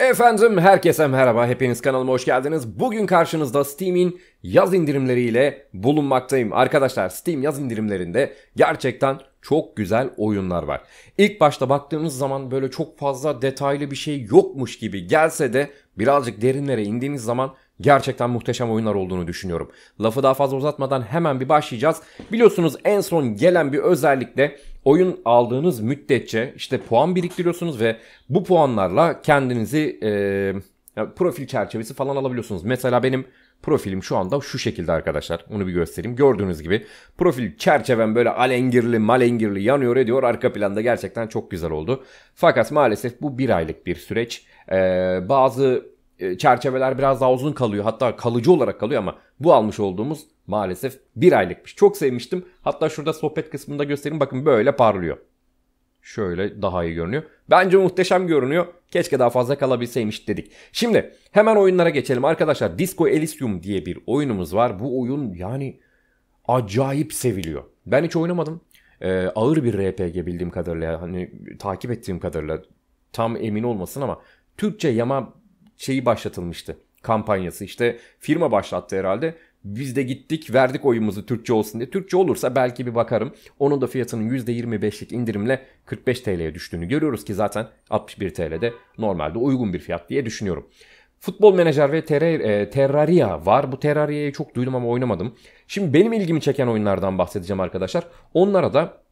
Efendim herkese merhaba, hepiniz kanalıma hoş geldiniz. Bugün karşınızda Steam'in yaz indirimleriyle bulunmaktayım. Arkadaşlar Steam yaz indirimlerinde gerçekten çok güzel oyunlar var. İlk başta baktığımız zaman böyle çok fazla detaylı bir şey yokmuş gibi gelse de birazcık derinlere indiğiniz zaman Gerçekten muhteşem oyunlar olduğunu düşünüyorum. Lafı daha fazla uzatmadan hemen bir başlayacağız. Biliyorsunuz en son gelen bir özellikle oyun aldığınız müddetçe işte puan biriktiriyorsunuz ve bu puanlarla kendinizi e, profil çerçevesi falan alabiliyorsunuz. Mesela benim profilim şu anda şu şekilde arkadaşlar. Onu bir göstereyim. Gördüğünüz gibi profil çerçevem böyle alengirli malengirli yanıyor ediyor. Arka planda gerçekten çok güzel oldu. Fakat maalesef bu bir aylık bir süreç. Ee, bazı e, çerçeveler biraz daha uzun kalıyor. Hatta kalıcı olarak kalıyor ama bu almış olduğumuz maalesef bir aylıkmış. Çok sevmiştim. Hatta şurada sohbet kısmında göstereyim. Bakın böyle parlıyor. Şöyle daha iyi görünüyor. Bence muhteşem görünüyor. Keşke daha fazla kalabilseymiş dedik. Şimdi hemen oyunlara geçelim arkadaşlar. Disco Elysium diye bir oyunumuz var. Bu oyun yani acayip seviliyor. Ben hiç oynamadım. Ee, ağır bir RPG bildiğim kadarıyla hani takip ettiğim kadarıyla tam emin olmasın ama Türkçe yama şeyi başlatılmıştı kampanyası işte firma başlattı herhalde. Biz de gittik verdik oyumuzu Türkçe olsun diye. Türkçe olursa belki bir bakarım. Onun da fiyatının %25'lik indirimle 45 TL'ye düştüğünü görüyoruz ki zaten 61 TL'de normalde uygun bir fiyat diye düşünüyorum. Futbol Menajer ve ter- e, Terraria var. Bu Terraria'yı çok duydum ama oynamadım. Şimdi benim ilgimi çeken oyunlardan bahsedeceğim arkadaşlar. Onlara da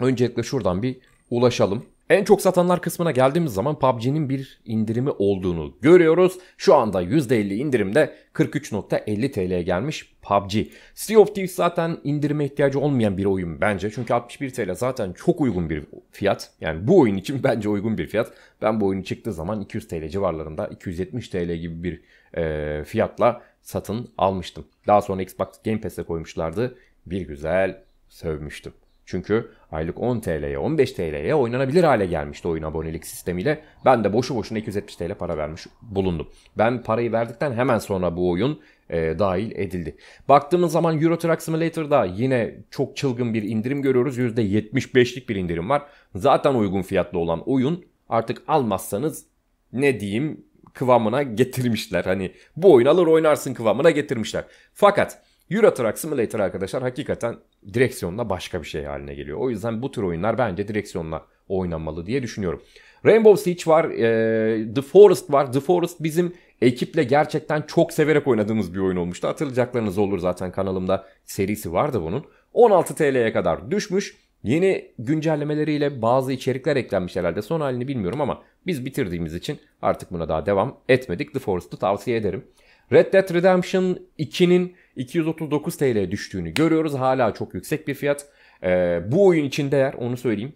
öncelikle şuradan bir ulaşalım. En çok satanlar kısmına geldiğimiz zaman PUBG'nin bir indirimi olduğunu görüyoruz. Şu anda %50 indirimde 43.50 TL'ye gelmiş PUBG. Sea of Thieves zaten indirime ihtiyacı olmayan bir oyun bence. Çünkü 61 TL zaten çok uygun bir fiyat. Yani bu oyun için bence uygun bir fiyat. Ben bu oyunu çıktığı zaman 200 TL civarlarında 270 TL gibi bir e, fiyatla satın almıştım. Daha sonra Xbox Game Pass'e koymuşlardı. Bir güzel sövmüştüm. Çünkü aylık 10 TL'ye 15 TL'ye oynanabilir hale gelmişti oyun abonelik sistemiyle. Ben de boşu boşuna 270 TL para vermiş bulundum. Ben parayı verdikten hemen sonra bu oyun e, dahil edildi. Baktığımız zaman Euro Truck Simulator'da yine çok çılgın bir indirim görüyoruz. %75'lik bir indirim var. Zaten uygun fiyatlı olan oyun artık almazsanız ne diyeyim kıvamına getirmişler. Hani bu oyun alır oynarsın kıvamına getirmişler. Fakat Euro Truck Simulator arkadaşlar hakikaten direksiyonla başka bir şey haline geliyor. O yüzden bu tür oyunlar bence direksiyonla oynanmalı diye düşünüyorum. Rainbow Siege var, e, The Forest var. The Forest bizim ekiple gerçekten çok severek oynadığımız bir oyun olmuştu. Hatırlayacaklarınız olur zaten kanalımda serisi vardı bunun. 16 TL'ye kadar düşmüş. Yeni güncellemeleriyle bazı içerikler eklenmiş herhalde. Son halini bilmiyorum ama biz bitirdiğimiz için artık buna daha devam etmedik. The Forest'u tavsiye ederim. Red Dead Redemption 2'nin 239 TL düştüğünü görüyoruz. Hala çok yüksek bir fiyat. Ee, bu oyun için değer onu söyleyeyim.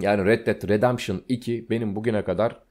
Yani Red Dead Redemption 2 benim bugüne kadar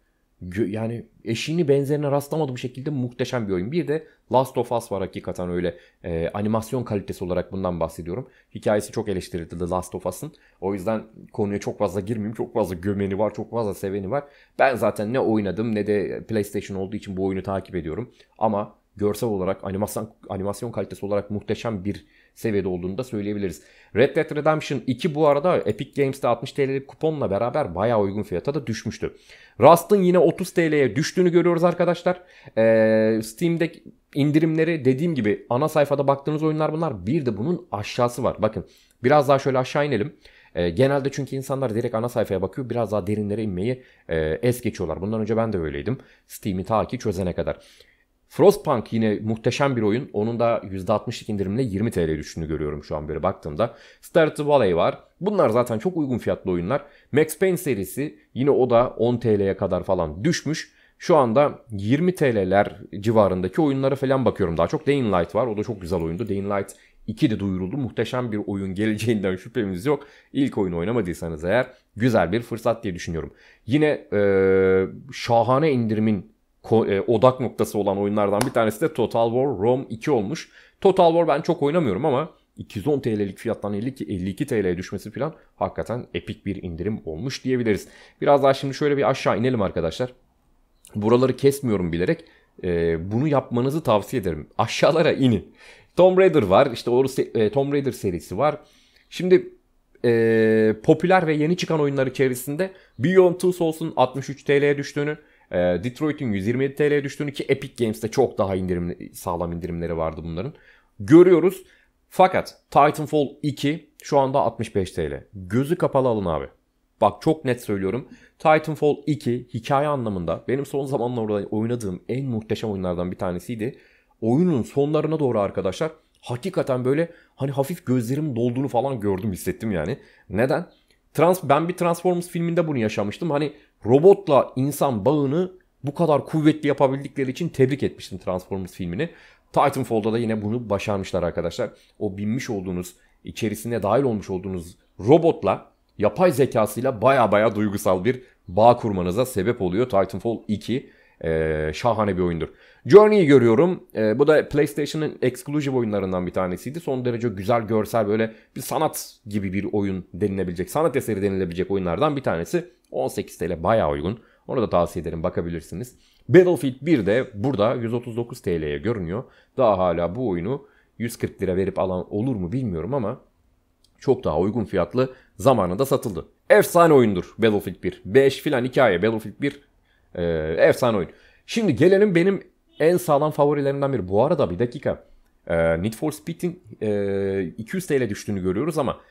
yani eşini benzerine rastlamadığım şekilde muhteşem bir oyun. Bir de Last of Us var hakikaten öyle e, animasyon kalitesi olarak bundan bahsediyorum. Hikayesi çok eleştirildi The Last of Us'ın. O yüzden konuya çok fazla girmeyeyim. Çok fazla gömeni var, çok fazla seveni var. Ben zaten ne oynadım ne de PlayStation olduğu için bu oyunu takip ediyorum. Ama görsel olarak animasyon, animasyon kalitesi olarak muhteşem bir seviyede olduğunu da söyleyebiliriz. Red Dead Redemption 2 bu arada Epic Games'te 60 TL'lik kuponla beraber bayağı uygun fiyata da düşmüştü. Rust'ın yine 30 TL'ye düştüğünü görüyoruz arkadaşlar. Ee, Steam'de indirimleri dediğim gibi ana sayfada baktığınız oyunlar bunlar. Bir de bunun aşağısı var. Bakın biraz daha şöyle aşağı inelim. E, genelde çünkü insanlar direkt ana sayfaya bakıyor. Biraz daha derinlere inmeyi e, es geçiyorlar. Bundan önce ben de öyleydim. Steam'i ta ki çözene kadar. Frostpunk yine muhteşem bir oyun. Onun da %60'lık indirimle 20 TL düştüğünü görüyorum şu an böyle baktığımda. Stardew Valley var. Bunlar zaten çok uygun fiyatlı oyunlar. Max Payne serisi yine o da 10 TL'ye kadar falan düşmüş. Şu anda 20 TL'ler civarındaki oyunlara falan bakıyorum. Daha çok Dying Light var. O da çok güzel oyundu. Dying Light 2 de duyuruldu. Muhteşem bir oyun geleceğinden şüphemiz yok. İlk oyunu oynamadıysanız eğer güzel bir fırsat diye düşünüyorum. Yine ee, şahane indirimin e, odak noktası olan oyunlardan bir tanesi de Total War Rome 2 olmuş. Total War ben çok oynamıyorum ama 210 TL'lik fiyattan 52, 52 TL'ye düşmesi falan hakikaten epik bir indirim olmuş diyebiliriz. Biraz daha şimdi şöyle bir aşağı inelim arkadaşlar. Buraları kesmiyorum bilerek. Ee, bunu yapmanızı tavsiye ederim. Aşağılara inin. Tomb Raider var. İşte orası e, Tomb Raider serisi var. Şimdi e, popüler ve yeni çıkan oyunlar içerisinde Beyond Two Souls'un 63 TL'ye düştüğünü, e, Detroit'in 127 TL'ye düştüğünü ki Epic Games'te çok daha indirim, sağlam indirimleri vardı bunların. Görüyoruz. Fakat Titanfall 2 şu anda 65 TL. Gözü kapalı alın abi. Bak çok net söylüyorum. Titanfall 2 hikaye anlamında benim son zamanlarda oynadığım en muhteşem oyunlardan bir tanesiydi. Oyunun sonlarına doğru arkadaşlar hakikaten böyle hani hafif gözlerim dolduğunu falan gördüm hissettim yani. Neden? Trans ben bir Transformers filminde bunu yaşamıştım. Hani robotla insan bağını bu kadar kuvvetli yapabildikleri için tebrik etmiştim Transformers filmini. Titanfall'da da yine bunu başarmışlar arkadaşlar. O binmiş olduğunuz, içerisine dahil olmuş olduğunuz robotla yapay zekasıyla baya baya duygusal bir bağ kurmanıza sebep oluyor Titanfall 2. Ee, şahane bir oyundur. Journey'i görüyorum. E, bu da PlayStation'ın exclusive oyunlarından bir tanesiydi. Son derece güzel görsel böyle bir sanat gibi bir oyun denilebilecek, sanat eseri denilebilecek oyunlardan bir tanesi. 18 TL bayağı uygun. Onu da tavsiye ederim bakabilirsiniz. Battlefield 1 de burada 139 TL'ye görünüyor. Daha hala bu oyunu 140 lira verip alan olur mu bilmiyorum ama çok daha uygun fiyatlı zamanında satıldı. Efsane oyundur Battlefield 1. 5 filan hikaye Battlefield 1 e, ee, efsane oyun. Şimdi gelelim benim en sağlam favorilerinden biri. Bu arada bir dakika. E, Need for Speed'in e, 200 TL düştüğünü görüyoruz ama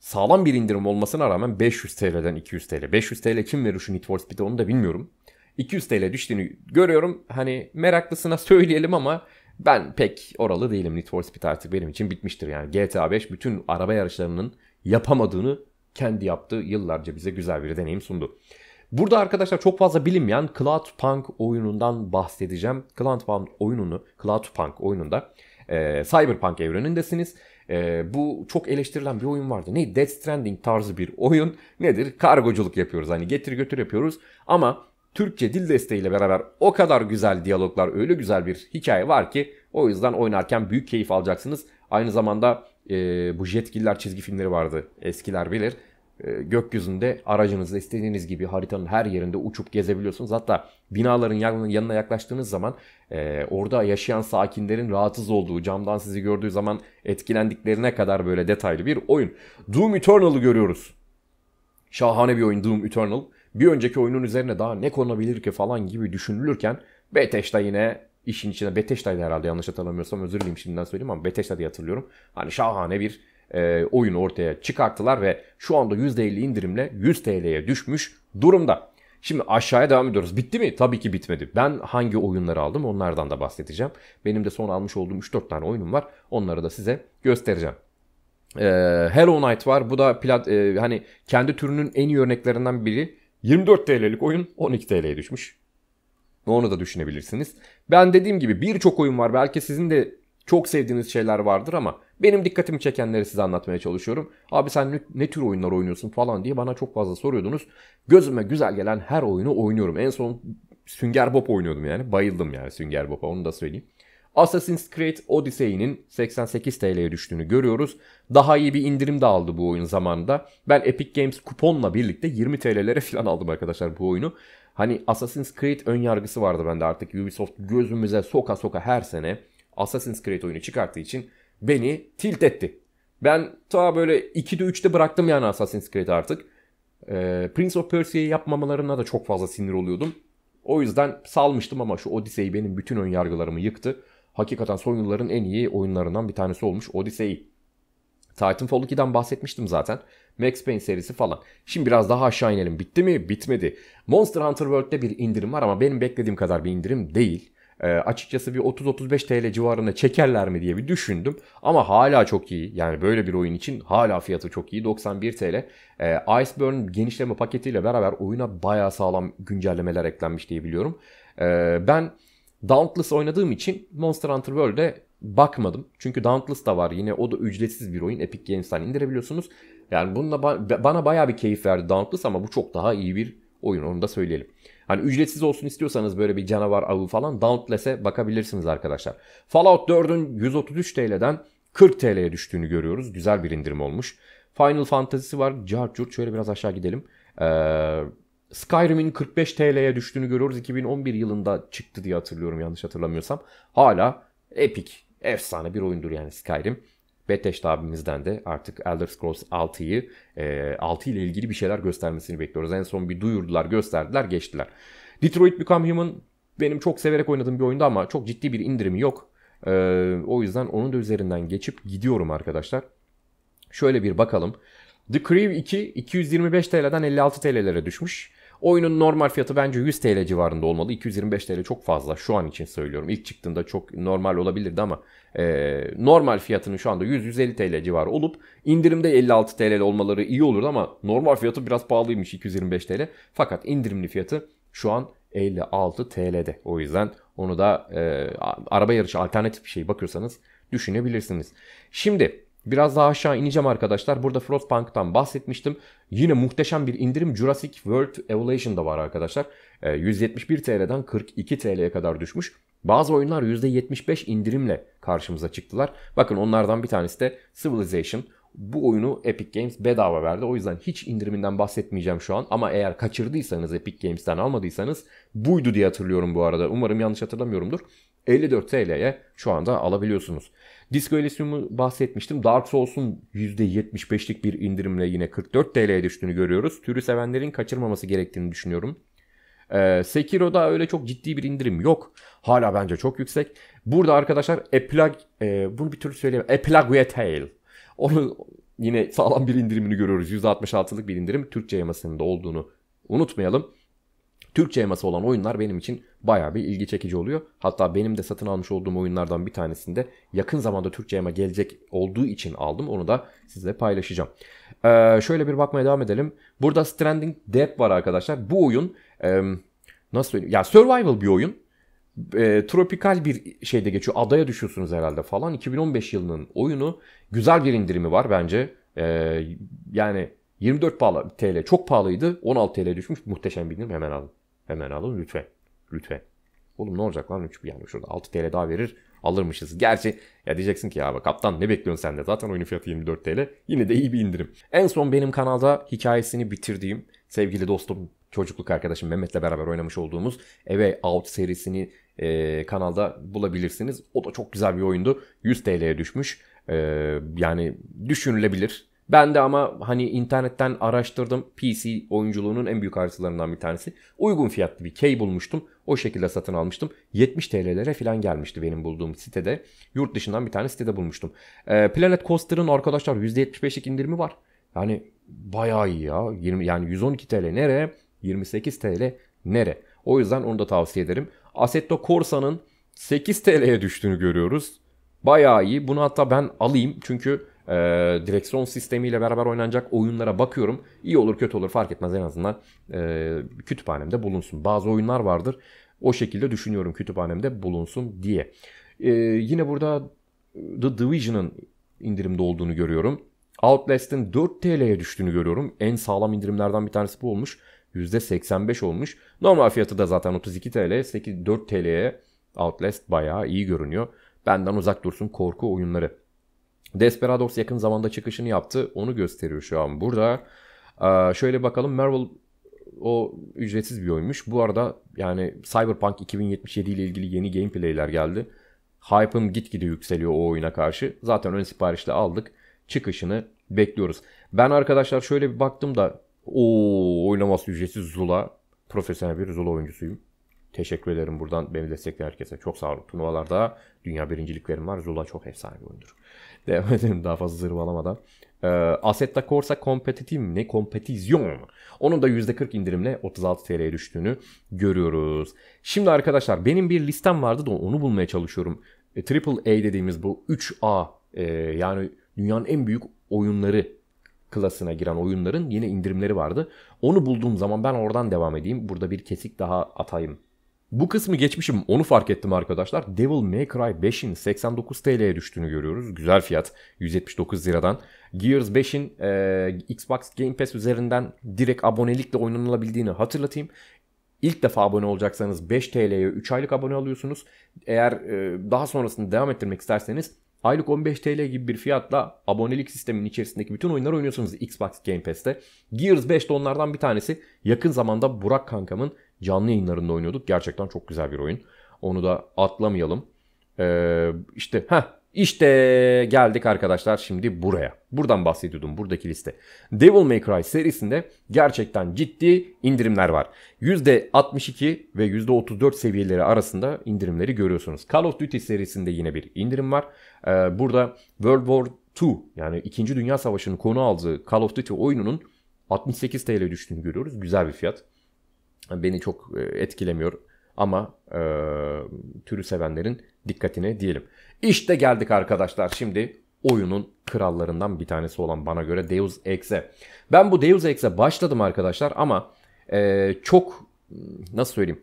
sağlam bir indirim olmasına rağmen 500 TL'den 200 TL. 500 TL kim verir şu Need for Speed'e onu da bilmiyorum. 200 TL düştüğünü görüyorum. Hani meraklısına söyleyelim ama ben pek oralı değilim. Need for Speed artık benim için bitmiştir yani. GTA 5 bütün araba yarışlarının yapamadığını kendi yaptı. Yıllarca bize güzel bir deneyim sundu. Burada arkadaşlar çok fazla bilinmeyen punk oyunundan bahsedeceğim. punk oyununu, punk oyununda e, Cyberpunk evrenindesiniz. E, bu çok eleştirilen bir oyun vardı. Ne Death Stranding tarzı bir oyun nedir? Kargoculuk yapıyoruz. Hani getir götür yapıyoruz. Ama Türkçe dil desteğiyle beraber o kadar güzel diyaloglar, öyle güzel bir hikaye var ki o yüzden oynarken büyük keyif alacaksınız. Aynı zamanda e, bu Jetgiller çizgi filmleri vardı. Eskiler bilir. E, gökyüzünde aracınızla istediğiniz gibi haritanın her yerinde uçup gezebiliyorsunuz. Hatta binaların yanına yaklaştığınız zaman e, orada yaşayan sakinlerin rahatsız olduğu, camdan sizi gördüğü zaman etkilendiklerine kadar böyle detaylı bir oyun. Doom Eternal'ı görüyoruz. Şahane bir oyun Doom Eternal. Bir önceki oyunun üzerine daha ne konulabilir ki falan gibi düşünülürken Bethesda yine işin içine Bethesda'ydı herhalde yanlış hatırlamıyorsam özür dileyim şimdiden söyleyeyim ama Bethesda diye hatırlıyorum. Hani şahane bir e, oyunu ortaya çıkarttılar ve şu anda %50 indirimle 100 TL'ye düşmüş durumda. Şimdi aşağıya devam ediyoruz. Bitti mi? Tabii ki bitmedi. Ben hangi oyunları aldım onlardan da bahsedeceğim. Benim de son almış olduğum 3-4 tane oyunum var. Onları da size göstereceğim. Ee, Hello Knight var. Bu da plat, e, hani kendi türünün en iyi örneklerinden biri. 24 TL'lik oyun 12 TL'ye düşmüş. Onu da düşünebilirsiniz. Ben dediğim gibi birçok oyun var. Belki sizin de çok sevdiğiniz şeyler vardır ama benim dikkatimi çekenleri size anlatmaya çalışıyorum. Abi sen ne, ne tür oyunlar oynuyorsun falan diye bana çok fazla soruyordunuz. Gözüme güzel gelen her oyunu oynuyorum. En son Sünger Bob oynuyordum yani. Bayıldım yani Sünger Bob'a onu da söyleyeyim. Assassin's Creed Odyssey'nin 88 TL'ye düştüğünü görüyoruz. Daha iyi bir indirim de aldı bu oyun zamanında. Ben Epic Games kuponla birlikte 20 TL'lere falan aldım arkadaşlar bu oyunu. Hani Assassin's Creed ön yargısı vardı bende artık Ubisoft gözümüze soka soka her sene Assassin's Creed oyunu çıkarttığı için beni tilt etti. Ben ta böyle 2'de 3'te bıraktım yani Assassin's Creed artık. Ee, Prince of Persia'yı yapmamalarına da çok fazla sinir oluyordum. O yüzden salmıştım ama şu Odyssey benim bütün ön yargılarımı yıktı. Hakikaten son yılların en iyi oyunlarından bir tanesi olmuş Odyssey. Titanfall 2'den bahsetmiştim zaten. Max Payne serisi falan. Şimdi biraz daha aşağı inelim. Bitti mi? Bitmedi. Monster Hunter World'de bir indirim var ama benim beklediğim kadar bir indirim değil e, açıkçası bir 30-35 TL civarında çekerler mi diye bir düşündüm. Ama hala çok iyi. Yani böyle bir oyun için hala fiyatı çok iyi. 91 TL. E, Iceburn genişleme paketiyle beraber oyuna baya sağlam güncellemeler eklenmiş diye biliyorum. E, ben Dauntless oynadığım için Monster Hunter World'e bakmadım. Çünkü Dauntless da var yine o da ücretsiz bir oyun. Epic Games'ten indirebiliyorsunuz. Yani bununla ba- bana baya bir keyif verdi Dauntless ama bu çok daha iyi bir oyun onu da söyleyelim. Hani ücretsiz olsun istiyorsanız böyle bir canavar avı falan Dauntless'e bakabilirsiniz arkadaşlar. Fallout 4'ün 133 TL'den 40 TL'ye düştüğünü görüyoruz. Güzel bir indirim olmuş. Final Fantasy'si var. Carcurt şöyle biraz aşağı gidelim. Ee, Skyrim'in 45 TL'ye düştüğünü görüyoruz. 2011 yılında çıktı diye hatırlıyorum yanlış hatırlamıyorsam. Hala epik, efsane bir oyundur yani Skyrim. Beteş abimizden de artık Elder Scrolls 6'yı 6 e, ile ilgili bir şeyler göstermesini bekliyoruz. En son bir duyurdular, gösterdiler, geçtiler. Detroit Become Human benim çok severek oynadığım bir oyundu ama çok ciddi bir indirimi yok. E, o yüzden onun da üzerinden geçip gidiyorum arkadaşlar. Şöyle bir bakalım. The Crew 2 225 TL'den 56 TL'lere düşmüş. Oyunun normal fiyatı bence 100 TL civarında olmalı. 225 TL çok fazla şu an için söylüyorum. İlk çıktığında çok normal olabilirdi ama e, normal fiyatının şu anda 100-150 TL civarı olup indirimde 56 TL olmaları iyi olurdu ama normal fiyatı biraz pahalıymış 225 TL. Fakat indirimli fiyatı şu an 56 TL'de. O yüzden onu da e, araba yarışı alternatif bir şey bakıyorsanız düşünebilirsiniz. Şimdi Biraz daha aşağı ineceğim arkadaşlar. Burada Frostpunk'tan bahsetmiştim. Yine muhteşem bir indirim Jurassic World Evolution'da var arkadaşlar. 171 TL'den 42 TL'ye kadar düşmüş. Bazı oyunlar %75 indirimle karşımıza çıktılar. Bakın onlardan bir tanesi de Civilization. Bu oyunu Epic Games bedava verdi. O yüzden hiç indiriminden bahsetmeyeceğim şu an. Ama eğer kaçırdıysanız Epic Games'ten almadıysanız buydu diye hatırlıyorum bu arada. Umarım yanlış hatırlamıyorumdur. 54 TL'ye şu anda alabiliyorsunuz. Disco Elysium'u bahsetmiştim. Dark Souls'un %75'lik bir indirimle yine 44 TL'ye düştüğünü görüyoruz. Türü sevenlerin kaçırmaması gerektiğini düşünüyorum. Ee, Sekiro'da öyle çok ciddi bir indirim yok. Hala bence çok yüksek. Burada arkadaşlar Eplag, e, bunu bir türlü söyleyemem. Eplague Tale. Onu yine sağlam bir indirimini görüyoruz. %66'lık bir indirim Türkçe yamasında olduğunu unutmayalım. Türkçe eması olan oyunlar benim için baya bir ilgi çekici oluyor. Hatta benim de satın almış olduğum oyunlardan bir tanesinde yakın zamanda Türkçe ema gelecek olduğu için aldım. Onu da sizle paylaşacağım. Ee, şöyle bir bakmaya devam edelim. Burada Stranding Dead var arkadaşlar. Bu oyun e, nasıl söyleyeyim? Ya survival bir oyun. E, tropikal bir şeyde geçiyor. Adaya düşüyorsunuz herhalde falan. 2015 yılının oyunu. Güzel bir indirimi var bence. E, yani 24 pahalı, TL çok pahalıydı. 16 TL düşmüş. Muhteşem bir indirim. Hemen alın. Hemen alın lütfen. Lütfen. Oğlum ne olacak lan 3 yani şurada 6 TL daha verir alırmışız. Gerçi ya diyeceksin ki ya bak kaptan ne bekliyorsun sen de zaten oyunun fiyatı 24 TL yine de iyi bir indirim. En son benim kanalda hikayesini bitirdiğim sevgili dostum çocukluk arkadaşım Mehmet'le beraber oynamış olduğumuz Eve Out serisini e, kanalda bulabilirsiniz. O da çok güzel bir oyundu. 100 TL'ye düşmüş. E, yani düşünülebilir. Ben de ama hani internetten araştırdım. PC oyunculuğunun en büyük artılarından bir tanesi. Uygun fiyatlı bir key bulmuştum. O şekilde satın almıştım. 70 TL'lere falan gelmişti benim bulduğum sitede. Yurt dışından bir tane sitede bulmuştum. Ee, Planet Coaster'ın arkadaşlar %75'lik indirimi var. Yani bayağı iyi ya. 20, yani 112 TL nere? 28 TL nere? O yüzden onu da tavsiye ederim. Assetto Corsa'nın 8 TL'ye düştüğünü görüyoruz. Bayağı iyi. Bunu hatta ben alayım. Çünkü e, direksiyon sistemiyle beraber oynanacak oyunlara bakıyorum. İyi olur kötü olur fark etmez en azından e, kütüphanemde bulunsun. Bazı oyunlar vardır o şekilde düşünüyorum kütüphanemde bulunsun diye. E, yine burada e, The Division'ın indirimde olduğunu görüyorum. Outlast'in 4 TL'ye düştüğünü görüyorum. En sağlam indirimlerden bir tanesi bu olmuş. %85 olmuş. Normal fiyatı da zaten 32 TL. 8, 4 TL'ye Outlast bayağı iyi görünüyor. Benden uzak dursun korku oyunları Desperados yakın zamanda çıkışını yaptı. Onu gösteriyor şu an burada. Ee, şöyle bakalım Marvel o ücretsiz bir oymuş. Bu arada yani Cyberpunk 2077 ile ilgili yeni gameplay'ler geldi. Hype'ım gitgide yükseliyor o oyuna karşı. Zaten ön siparişle aldık. Çıkışını bekliyoruz. Ben arkadaşlar şöyle bir baktım da o oynaması ücretsiz Zula. Profesyonel bir Zula oyuncusuyum. Teşekkür ederim buradan beni destekleyen herkese. Çok sağ olun. Turnuvalarda dünya birinciliklerim var. Zula çok efsane bir oyundur. Devam edelim daha fazla zırvalamadan. E, ee, Assetto Corsa ne Competizion. Onun da %40 indirimle 36 TL'ye düştüğünü görüyoruz. Şimdi arkadaşlar benim bir listem vardı da onu bulmaya çalışıyorum. E, triple A dediğimiz bu 3A e, yani dünyanın en büyük oyunları klasına giren oyunların yine indirimleri vardı. Onu bulduğum zaman ben oradan devam edeyim. Burada bir kesik daha atayım bu kısmı geçmişim onu fark ettim arkadaşlar. Devil May Cry 5'in 89 TL'ye düştüğünü görüyoruz. Güzel fiyat 179 liradan. Gears 5'in e, Xbox Game Pass üzerinden direkt abonelikle oynanılabildiğini hatırlatayım. İlk defa abone olacaksanız 5 TL'ye 3 aylık abone alıyorsunuz. Eğer e, daha sonrasını devam ettirmek isterseniz aylık 15 TL gibi bir fiyatla abonelik sistemin içerisindeki bütün oyunları oynuyorsunuz Xbox Game Pass'te. Gears 5 de onlardan bir tanesi. Yakın zamanda Burak kankamın canlı yayınlarında oynuyorduk. Gerçekten çok güzel bir oyun. Onu da atlamayalım. Ee, işte ha işte geldik arkadaşlar şimdi buraya. Buradan bahsediyordum buradaki liste. Devil May Cry serisinde gerçekten ciddi indirimler var. %62 ve %34 seviyeleri arasında indirimleri görüyorsunuz. Call of Duty serisinde yine bir indirim var. Ee, burada World War II yani 2. Dünya Savaşı'nın konu aldığı Call of Duty oyununun 68 TL düştüğünü görüyoruz. Güzel bir fiyat beni çok e, etkilemiyor ama e, türü sevenlerin dikkatine diyelim. İşte geldik arkadaşlar şimdi oyunun krallarından bir tanesi olan bana göre Deus Ex'e. Ben bu Deus Ex'e başladım arkadaşlar ama e, çok nasıl söyleyeyim.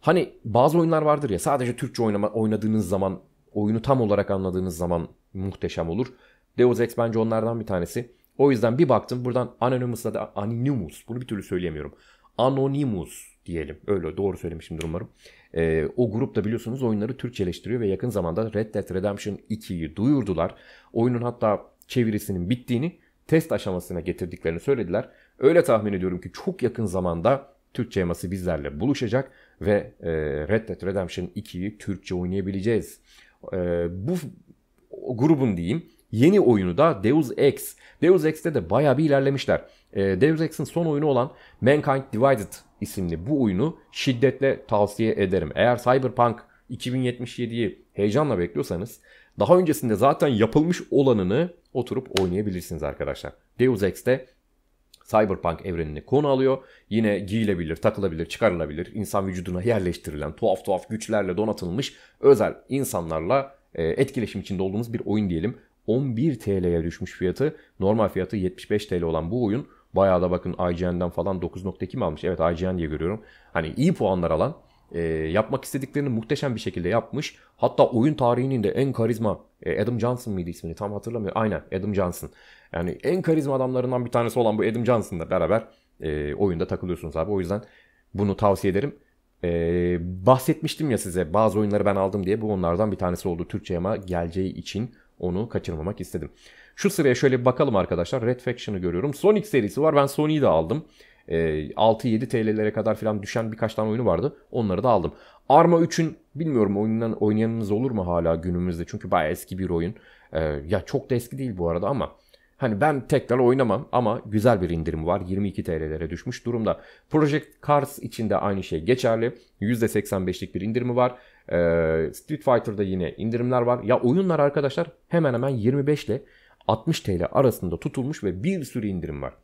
Hani bazı oyunlar vardır ya sadece Türkçe oynama, oynadığınız zaman oyunu tam olarak anladığınız zaman muhteşem olur. Deus Ex bence onlardan bir tanesi. O yüzden bir baktım buradan Anonymous'la da Anonymous bunu bir türlü söyleyemiyorum. Anonymous diyelim. Öyle doğru söylemişimdir umarım. E, o grup da biliyorsunuz oyunları Türkçeleştiriyor ve yakın zamanda Red Dead Redemption 2'yi duyurdular. Oyunun hatta çevirisinin bittiğini test aşamasına getirdiklerini söylediler. Öyle tahmin ediyorum ki çok yakın zamanda Türkçe yaması bizlerle buluşacak ve e, Red Dead Redemption 2'yi Türkçe oynayabileceğiz. E, bu grubun diyeyim yeni oyunu da Deus Ex. Deus Ex'te de baya bir ilerlemişler. Ee, Deus Ex'in son oyunu olan Mankind Divided isimli bu oyunu şiddetle tavsiye ederim. Eğer Cyberpunk 2077'yi heyecanla bekliyorsanız daha öncesinde zaten yapılmış olanını oturup oynayabilirsiniz arkadaşlar. Deus Ex'te Cyberpunk evrenini konu alıyor. Yine giyilebilir, takılabilir, çıkarılabilir, insan vücuduna yerleştirilen tuhaf tuhaf güçlerle donatılmış özel insanlarla e, etkileşim içinde olduğumuz bir oyun diyelim. 11 TL'ye düşmüş fiyatı. Normal fiyatı 75 TL olan bu oyun bayağı da bakın IGN'den falan 9.2 mi almış? Evet IGN diye görüyorum. Hani iyi puanlar alan e, yapmak istediklerini muhteşem bir şekilde yapmış. Hatta oyun tarihinin de en karizma e, Adam Johnson mıydı ismini tam hatırlamıyorum. Aynen Adam Johnson. Yani en karizma adamlarından bir tanesi olan bu Adam Johnson'la beraber e, oyunda takılıyorsunuz abi. O yüzden bunu tavsiye ederim. Ee, bahsetmiştim ya size bazı oyunları ben aldım diye bu onlardan bir tanesi oldu Türkçe'ye ama geleceği için onu kaçırmamak istedim. Şu sıraya şöyle bir bakalım arkadaşlar. Red Faction'ı görüyorum. Sonic serisi var. Ben Sony'yi de aldım. E, ee, 6-7 TL'lere kadar falan düşen birkaç tane oyunu vardı. Onları da aldım. Arma 3'ün bilmiyorum oyundan oynayanınız olur mu hala günümüzde? Çünkü bayağı eski bir oyun. E, ya çok da eski değil bu arada ama Hani ben tekrar oynamam ama güzel bir indirim var. 22 TL'lere düşmüş durumda. Project Cars için de aynı şey geçerli. %85'lik bir indirimi var. Ee, Street Fighter'da yine indirimler var. Ya oyunlar arkadaşlar hemen hemen 25 ile 60 TL arasında tutulmuş ve bir sürü indirim var.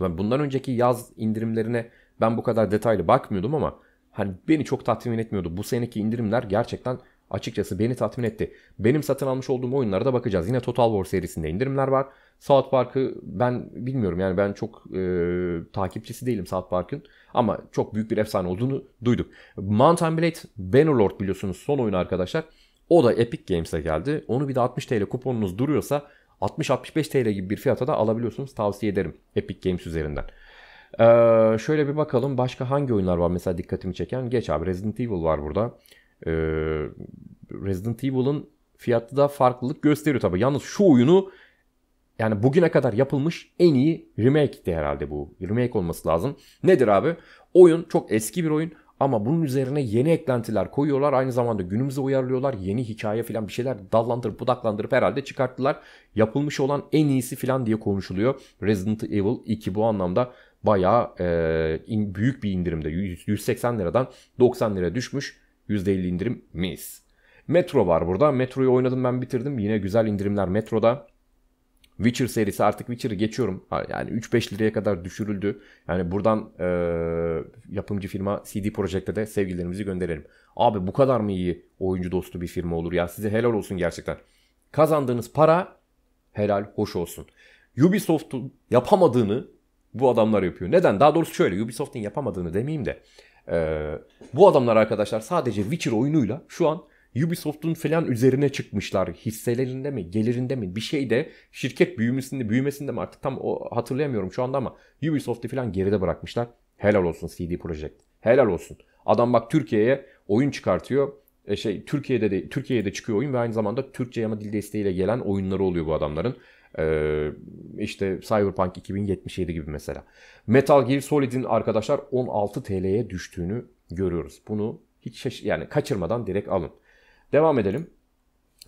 Yani bundan önceki yaz indirimlerine ben bu kadar detaylı bakmıyordum ama hani beni çok tatmin etmiyordu. Bu seneki indirimler gerçekten açıkçası beni tatmin etti. Benim satın almış olduğum oyunlara da bakacağız. Yine Total War serisinde indirimler var. South Park'ı ben bilmiyorum yani ben çok e, takipçisi değilim South Park'ın ama çok büyük bir efsane olduğunu duyduk. Mountain Blade Bannerlord biliyorsunuz son oyun arkadaşlar. O da Epic Games'e geldi. Onu bir de 60 TL kuponunuz duruyorsa 60-65 TL gibi bir fiyata da alabiliyorsunuz. Tavsiye ederim Epic Games üzerinden. Ee, şöyle bir bakalım başka hangi oyunlar var mesela dikkatimi çeken. Geç abi Resident Evil var burada. Ee, Resident Evil'ın fiyatı da farklılık gösteriyor tabi Yalnız şu oyunu yani bugüne kadar yapılmış en iyi remake'ti herhalde bu. Remake olması lazım. Nedir abi? Oyun çok eski bir oyun ama bunun üzerine yeni eklentiler koyuyorlar. Aynı zamanda günümüze uyarlıyorlar. Yeni hikaye falan bir şeyler dallandırıp budaklandırıp herhalde çıkarttılar. Yapılmış olan en iyisi falan diye konuşuluyor. Resident Evil 2 bu anlamda bayağı e, in, büyük bir indirimde. 180 liradan 90 lira düşmüş. %50 indirim mis. Metro var burada. Metroyu oynadım ben bitirdim. Yine güzel indirimler Metro'da. Witcher serisi artık Witcher'ı geçiyorum. Yani 3-5 liraya kadar düşürüldü. Yani buradan e, yapımcı firma CD Projekt'e de sevgilerimizi gönderelim. Abi bu kadar mı iyi oyuncu dostu bir firma olur ya? Size helal olsun gerçekten. Kazandığınız para helal hoş olsun. Ubisoft'un yapamadığını bu adamlar yapıyor. Neden? Daha doğrusu şöyle Ubisoft'un yapamadığını demeyeyim de. E, bu adamlar arkadaşlar sadece Witcher oyunuyla şu an Ubisoft'un falan üzerine çıkmışlar. Hisselerinde mi, gelirinde mi bir şeyde şirket büyümesinde, büyümesinde mi artık tam o hatırlayamıyorum şu anda ama Ubisoft'u falan geride bırakmışlar. Helal olsun CD Projekt. Helal olsun. Adam bak Türkiye'ye oyun çıkartıyor. E şey Türkiye'de de Türkiye'de çıkıyor oyun ve aynı zamanda Türkçe yama dil desteğiyle gelen oyunları oluyor bu adamların. Ee, işte Cyberpunk 2077 gibi mesela. Metal Gear Solid'in arkadaşlar 16 TL'ye düştüğünü görüyoruz. Bunu hiç şaş- yani kaçırmadan direkt alın. Devam edelim.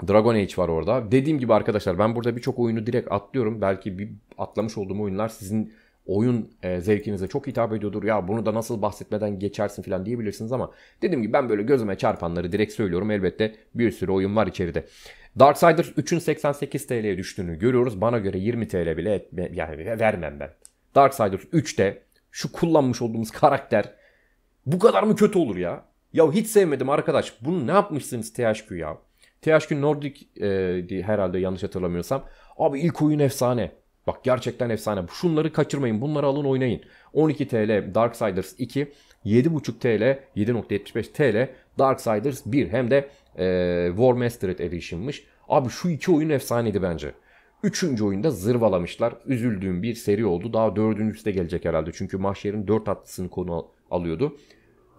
Dragon Age var orada. Dediğim gibi arkadaşlar ben burada birçok oyunu direkt atlıyorum. Belki bir atlamış olduğum oyunlar sizin oyun e, zevkinize çok hitap ediyordur. Ya bunu da nasıl bahsetmeden geçersin falan diyebilirsiniz ama dediğim gibi ben böyle gözüme çarpanları direkt söylüyorum. Elbette bir sürü oyun var içeride. Darksiders 3'ün 88 TL'ye düştüğünü görüyoruz. Bana göre 20 TL bile etme, yani vermem ben. Darksiders 3'te şu kullanmış olduğumuz karakter bu kadar mı kötü olur ya? Ya hiç sevmedim arkadaş. Bunu ne yapmışsınız THQ ya? THQ Nordic e, herhalde yanlış hatırlamıyorsam. Abi ilk oyun efsane. Bak gerçekten efsane. Şunları kaçırmayın. Bunları alın oynayın. 12 TL Darksiders 2, 7.5 TL, 7.75 TL Darksiders 1 hem de e, War Mastered Edition'mış. Abi şu iki oyun efsaneydi bence. Üçüncü oyunda zırvalamışlar. Üzüldüğüm bir seri oldu. Daha dördüncüsü de gelecek herhalde. Çünkü Mahşer'in dört atlısını konu alıyordu.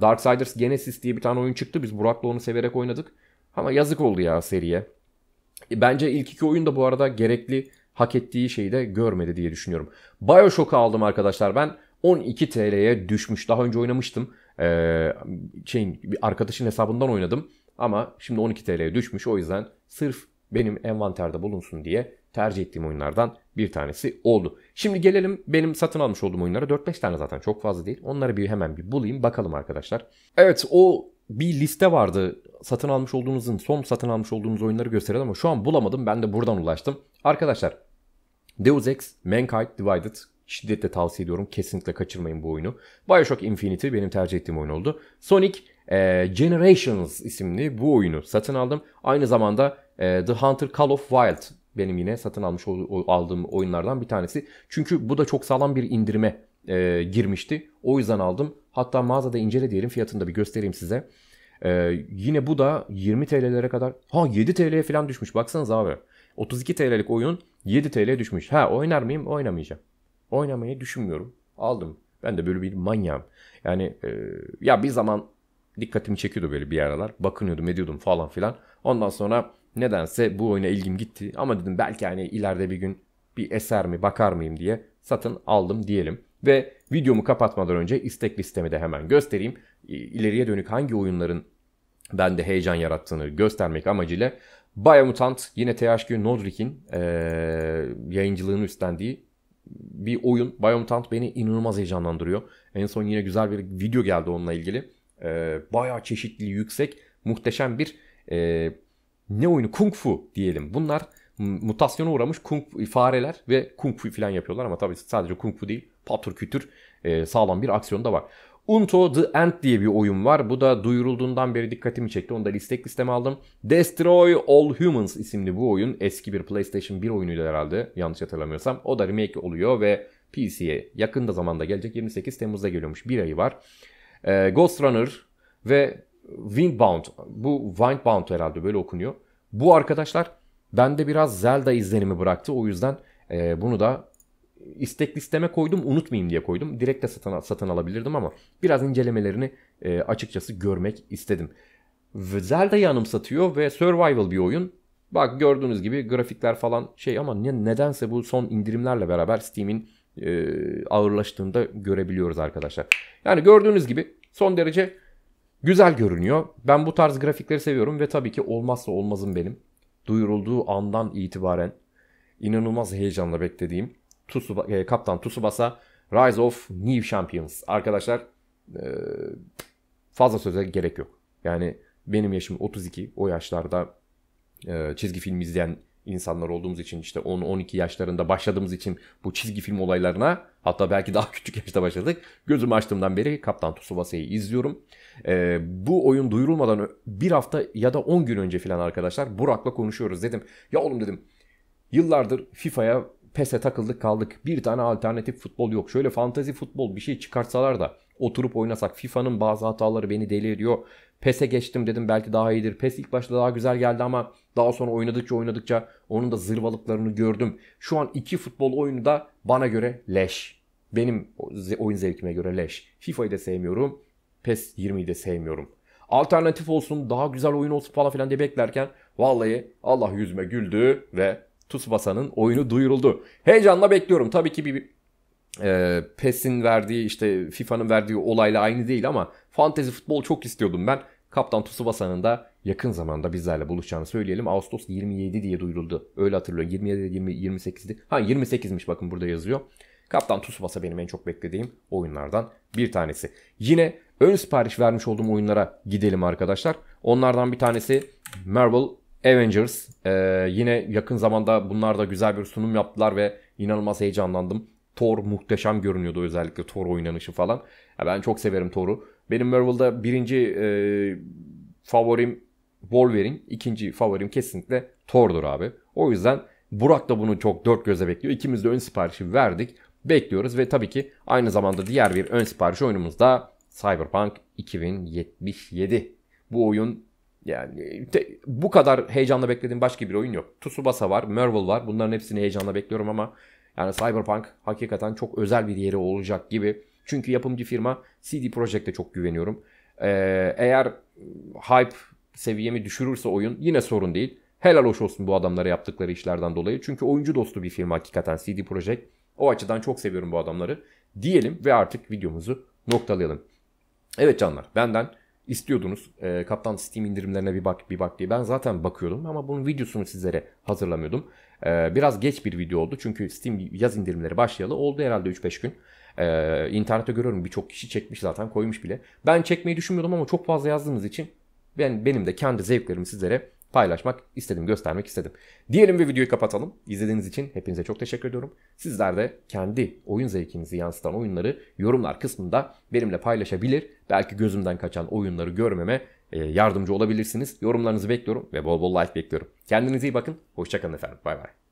Darksiders Genesis diye bir tane oyun çıktı. Biz Burak'la onu severek oynadık. Ama yazık oldu ya seriye. E, bence ilk iki oyun da bu arada gerekli hak ettiği şeyi de görmedi diye düşünüyorum. Bioshock'u aldım arkadaşlar ben. 12 TL'ye düşmüş. Daha önce oynamıştım. Ee, şeyin, bir arkadaşın hesabından oynadım. Ama şimdi 12 TL'ye düşmüş. O yüzden sırf benim envanterde bulunsun diye tercih ettiğim oyunlardan bir tanesi oldu. Şimdi gelelim benim satın almış olduğum oyunlara. 4-5 tane zaten çok fazla değil. Onları bir hemen bir bulayım bakalım arkadaşlar. Evet o bir liste vardı. Satın almış olduğunuzun son satın almış olduğunuz oyunları gösteren ama şu an bulamadım. Ben de buradan ulaştım. Arkadaşlar Deus Ex Mankind Divided şiddetle tavsiye ediyorum. Kesinlikle kaçırmayın bu oyunu. Bioshock Infinity benim tercih ettiğim oyun oldu. Sonic e, Generations isimli bu oyunu satın aldım. Aynı zamanda e, The Hunter Call of Wild benim yine satın almış aldığım oyunlardan bir tanesi. Çünkü bu da çok sağlam bir indirime e, girmişti. O yüzden aldım. Hatta mağazada incele diyelim fiyatını da bir göstereyim size. E, yine bu da 20 TL'lere kadar ha 7 TL'ye falan düşmüş baksanız abi. 32 TL'lik oyun 7 TL'ye düşmüş. Ha oynar mıyım? Oynamayacağım. Oynamayı düşünmüyorum. Aldım. Ben de böyle bir manyağım. Yani e, ya bir zaman dikkatimi çekiyordu böyle bir aralar. Bakınıyordum ediyordum falan filan. Ondan sonra Nedense bu oyuna ilgim gitti ama dedim belki hani ileride bir gün bir eser mi bakar mıyım diye satın aldım diyelim. Ve videomu kapatmadan önce istek listemi de hemen göstereyim. İleriye dönük hangi oyunların bende heyecan yarattığını göstermek amacıyla Biomutant yine THQ Nordic'in e, yayıncılığını üstlendiği bir oyun. Biomutant beni inanılmaz heyecanlandırıyor. En son yine güzel bir video geldi onunla ilgili. E, bayağı çeşitli, yüksek, muhteşem bir e, ne oyunu kung fu diyelim. Bunlar mutasyona uğramış kung fu, fareler ve kung fu falan yapıyorlar ama tabii sadece kung fu değil patır kütür e, sağlam bir aksiyon da var. Unto the End diye bir oyun var. Bu da duyurulduğundan beri dikkatimi çekti. Onu da listek listeme aldım. Destroy All Humans isimli bu oyun. Eski bir PlayStation 1 oyunuydu herhalde. Yanlış hatırlamıyorsam. O da remake oluyor ve PC'ye yakında zamanda gelecek. 28 Temmuz'da geliyormuş. Bir ayı var. Ee, Ghost Runner ve Windbound. Bu Windbound herhalde böyle okunuyor. Bu arkadaşlar bende biraz Zelda izlenimi bıraktı. O yüzden e, bunu da istek listeme koydum unutmayayım diye koydum. Direkt de satın, satın alabilirdim ama biraz incelemelerini e, açıkçası görmek istedim. Zelda'yı anımsatıyor ve survival bir oyun. Bak gördüğünüz gibi grafikler falan şey ama ne, nedense bu son indirimlerle beraber Steam'in e, ağırlaştığında görebiliyoruz arkadaşlar. Yani gördüğünüz gibi son derece Güzel görünüyor. Ben bu tarz grafikleri seviyorum ve tabii ki olmazsa olmazım benim. Duyurulduğu andan itibaren inanılmaz heyecanla beklediğim Tusuba, e, Kaptan Tsubasa Rise of New Champions. Arkadaşlar e, fazla söze gerek yok. Yani benim yaşım 32. O yaşlarda e, çizgi film izleyen insanlar olduğumuz için işte 10-12 yaşlarında başladığımız için bu çizgi film olaylarına hatta belki daha küçük yaşta başladık. gözüm açtığımdan beri Kaptan Tsubasa'yı izliyorum. Ee, bu oyun duyurulmadan bir hafta ya da 10 gün önce falan arkadaşlar Burak'la konuşuyoruz dedim. Ya oğlum dedim yıllardır FIFA'ya PES'e takıldık kaldık. Bir tane alternatif futbol yok. Şöyle fantazi futbol bir şey çıkartsalar da oturup oynasak. FIFA'nın bazı hataları beni deli ediyor. PES'e geçtim dedim belki daha iyidir. PES ilk başta daha güzel geldi ama daha sonra oynadıkça oynadıkça onun da zırvalıklarını gördüm. Şu an iki futbol oyunu da bana göre leş. Benim oyun zevkime göre leş. FIFA'yı da sevmiyorum. PES 20'yi de sevmiyorum. Alternatif olsun, daha güzel oyun olsun falan filan diye beklerken vallahi Allah yüzüme güldü ve Tsubasa'nın oyunu duyuruldu. Heyecanla bekliyorum. Tabii ki bir e, PES'in verdiği işte FIFA'nın verdiği olayla aynı değil ama fantezi futbol çok istiyordum ben. Kaptan Tsubasa'nın da yakın zamanda bizlerle buluşacağını söyleyelim. Ağustos 27 diye duyuruldu. Öyle hatırlıyorum. 27 20 28'di. Ha 28'miş bakın burada yazıyor. Kaptan Tsubasa benim en çok beklediğim oyunlardan bir tanesi. Yine ön sipariş vermiş olduğum oyunlara gidelim arkadaşlar. Onlardan bir tanesi Marvel Avengers. Ee, yine yakın zamanda bunlar da güzel bir sunum yaptılar ve inanılmaz heyecanlandım. Thor muhteşem görünüyordu özellikle Thor oynanışı falan. Ya ben çok severim Thor'u. Benim Marvel'da birinci e, favorim Wolverine. ikinci favorim kesinlikle Thor'dur abi. O yüzden Burak da bunu çok dört gözle bekliyor. İkimiz de ön siparişi verdik. Bekliyoruz ve tabii ki aynı zamanda diğer bir ön sipariş oyunumuz da Cyberpunk 2077. Bu oyun yani te, bu kadar heyecanla beklediğim başka bir oyun yok. Tsubasa var, Marvel var. Bunların hepsini heyecanla bekliyorum ama yani Cyberpunk hakikaten çok özel bir yeri olacak gibi. Çünkü yapımcı firma CD Projekt'e çok güveniyorum. Ee, eğer hype seviyemi düşürürse oyun yine sorun değil. Helal hoş olsun bu adamlara yaptıkları işlerden dolayı. Çünkü oyuncu dostu bir firma hakikaten CD Projekt. O açıdan çok seviyorum bu adamları. Diyelim ve artık videomuzu noktalayalım. Evet canlar benden istiyordunuz. E, Kaptan Steam indirimlerine bir bak bir bak diye. Ben zaten bakıyordum ama bunun videosunu sizlere hazırlamıyordum. E, biraz geç bir video oldu. Çünkü Steam yaz indirimleri başlayalı oldu herhalde 3-5 gün. E, internette görüyorum birçok kişi çekmiş zaten koymuş bile. Ben çekmeyi düşünmüyordum ama çok fazla yazdığınız için ben, benim de kendi zevklerimi sizlere paylaşmak istedim, göstermek istedim. Diyelim ve videoyu kapatalım. İzlediğiniz için hepinize çok teşekkür ediyorum. Sizler de kendi oyun zevkinizi yansıtan oyunları yorumlar kısmında benimle paylaşabilir. Belki gözümden kaçan oyunları görmeme e, yardımcı olabilirsiniz. Yorumlarınızı bekliyorum ve bol bol like bekliyorum. Kendinize iyi bakın. Hoşçakalın efendim. Bay bay.